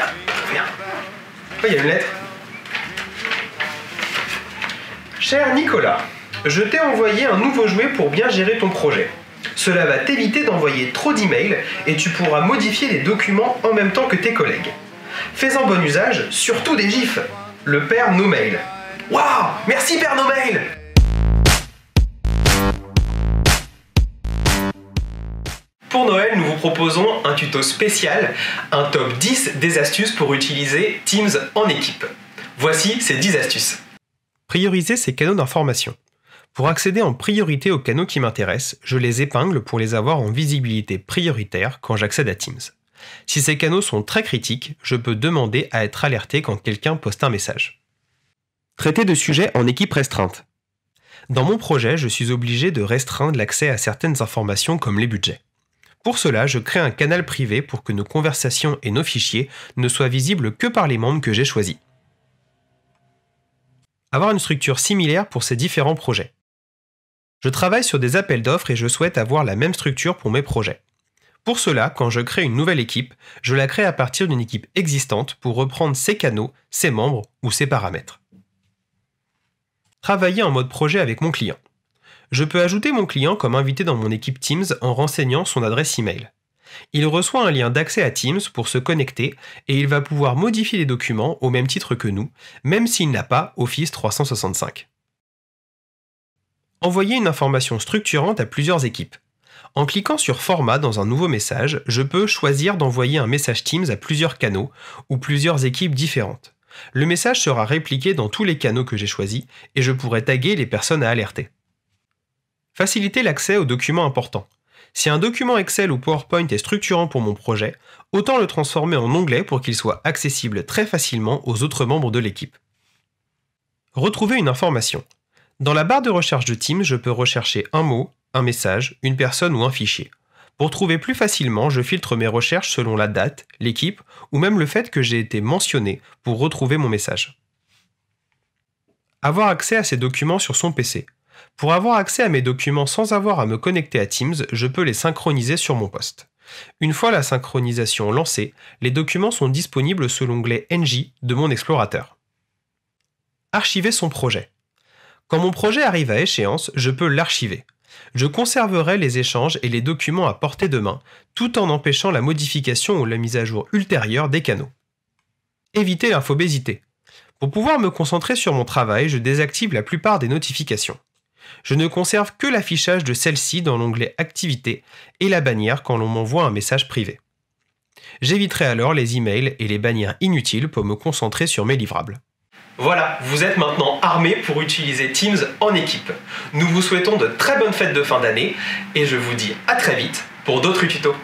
Ah, viens. il y a une lettre Cher Nicolas, je t'ai envoyé un nouveau jouet pour bien gérer ton projet. Cela va t'éviter d'envoyer trop d'emails et tu pourras modifier les documents en même temps que tes collègues. Fais-en bon usage, surtout des gifs. Le père No-Mail. Waouh Merci père No-Mail Pour Noël, nous vous proposons un tuto spécial, un top 10 des astuces pour utiliser Teams en équipe. Voici ces 10 astuces. Prioriser ses canaux d'information. Pour accéder en priorité aux canaux qui m'intéressent, je les épingle pour les avoir en visibilité prioritaire quand j'accède à Teams. Si ces canaux sont très critiques, je peux demander à être alerté quand quelqu'un poste un message. Traiter de sujets en équipe restreinte. Dans mon projet, je suis obligé de restreindre l'accès à certaines informations comme les budgets. Pour cela, je crée un canal privé pour que nos conversations et nos fichiers ne soient visibles que par les membres que j'ai choisis. Avoir une structure similaire pour ces différents projets. Je travaille sur des appels d'offres et je souhaite avoir la même structure pour mes projets. Pour cela, quand je crée une nouvelle équipe, je la crée à partir d'une équipe existante pour reprendre ses canaux, ses membres ou ses paramètres. Travailler en mode projet avec mon client. Je peux ajouter mon client comme invité dans mon équipe Teams en renseignant son adresse email. Il reçoit un lien d'accès à Teams pour se connecter et il va pouvoir modifier les documents au même titre que nous, même s'il n'a pas Office 365. Envoyer une information structurante à plusieurs équipes. En cliquant sur Format dans un nouveau message, je peux choisir d'envoyer un message Teams à plusieurs canaux ou plusieurs équipes différentes. Le message sera répliqué dans tous les canaux que j'ai choisis et je pourrai taguer les personnes à alerter. Faciliter l'accès aux documents importants. Si un document Excel ou PowerPoint est structurant pour mon projet, autant le transformer en onglet pour qu'il soit accessible très facilement aux autres membres de l'équipe. Retrouver une information. Dans la barre de recherche de Teams, je peux rechercher un mot, un message, une personne ou un fichier. Pour trouver plus facilement, je filtre mes recherches selon la date, l'équipe ou même le fait que j'ai été mentionné pour retrouver mon message. Avoir accès à ces documents sur son PC. Pour avoir accès à mes documents sans avoir à me connecter à Teams, je peux les synchroniser sur mon poste. Une fois la synchronisation lancée, les documents sont disponibles sous l'onglet NJ de mon explorateur. Archiver son projet. Quand mon projet arrive à échéance, je peux l'archiver. Je conserverai les échanges et les documents à portée de main, tout en empêchant la modification ou la mise à jour ultérieure des canaux. Éviter l'infobésité. Pour pouvoir me concentrer sur mon travail, je désactive la plupart des notifications. Je ne conserve que l'affichage de celle-ci dans l'onglet Activité et la bannière quand l'on m'envoie un message privé. J'éviterai alors les emails et les bannières inutiles pour me concentrer sur mes livrables. Voilà, vous êtes maintenant armé pour utiliser Teams en équipe. Nous vous souhaitons de très bonnes fêtes de fin d'année et je vous dis à très vite pour d'autres tutos.